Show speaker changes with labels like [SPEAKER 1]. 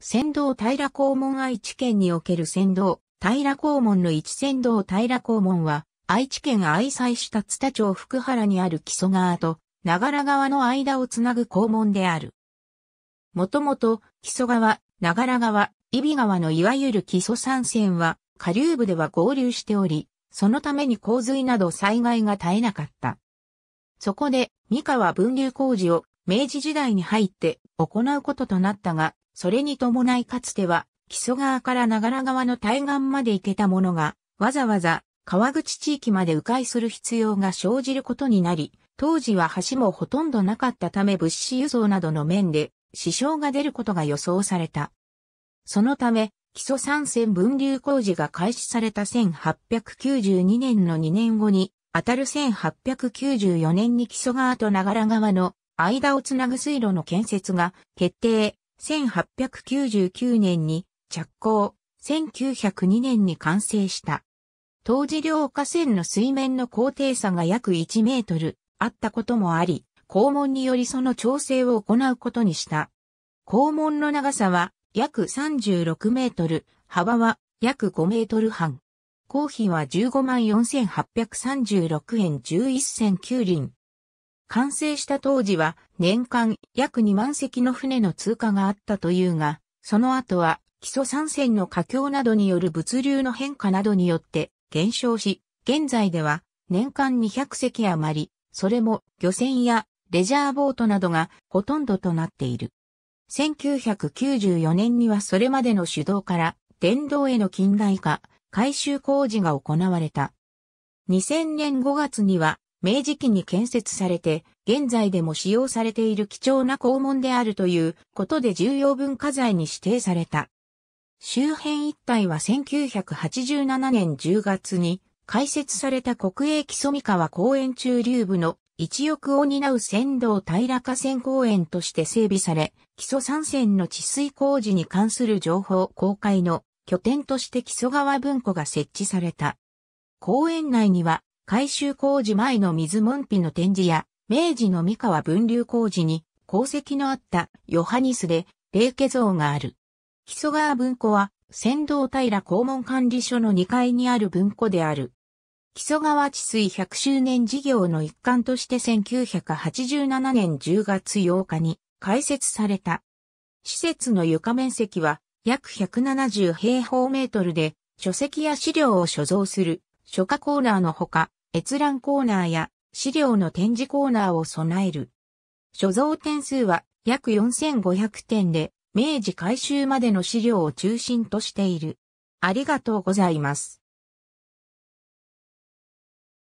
[SPEAKER 1] 仙道平公門愛知県における仙道平公門の一仙道平公門は、愛知県愛西市立田町福原にある木曽川と、長良川の間をつなぐ公門である。もともと、木曽川、長良川、揖斐川のいわゆる木曽三線は、下流部では合流しており、そのために洪水など災害が絶えなかった。そこで、三河分流工事を明治時代に入って行うこととなったが、それに伴いかつては、木曽川から長良川の対岸まで行けたものが、わざわざ川口地域まで迂回する必要が生じることになり、当時は橋もほとんどなかったため物資輸送などの面で支障が出ることが予想された。そのため、基礎山線分流工事が開始された1892年の2年後に、あたる1894年に木曽川と長良川の間をつなぐ水路の建設が決定、1899年に着工、1902年に完成した。当時両河川の水面の高低差が約1メートルあったこともあり、肛門によりその調整を行うことにした。肛門の長さは約36メートル、幅は約5メートル半。公費は15万4836円11銭9輪。完成した当時は年間約2万隻の船の通過があったというが、その後は基礎山線の架境などによる物流の変化などによって減少し、現在では年間200隻余り、それも漁船やレジャーボートなどがほとんどとなっている。1994年にはそれまでの手動から電動への近代化、改修工事が行われた。2000年5月には明治期に建設されて、現在でも使用されている貴重な校門であるということで重要文化財に指定された。周辺一帯は1987年10月に開設された国営木曽河公園中流部の一翼を担う仙道平河川公園として整備され、木曽三線の治水工事に関する情報公開の拠点として木曽川文庫が設置された。公園内には改修工事前の水門扉の展示や、明治の三河分流工事に功績のあったヨハニスで、霊家像がある。木曽川文庫は、仙道平公文管理所の2階にある文庫である。木曽川治水100周年事業の一環として1987年10月8日に開設された。施設の床面積は約170平方メートルで書籍や資料を所蔵する書家コーナーのほか閲覧コーナーや資料の展示コーナーを備える。所蔵点数は約4500点で、明治改修までの資料を中心としている。ありがとうございます。